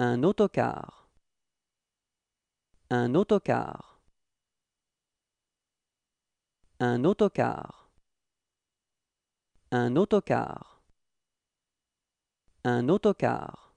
Un autocar. Un autocar. Un autocar. Un autocar. Un autocar.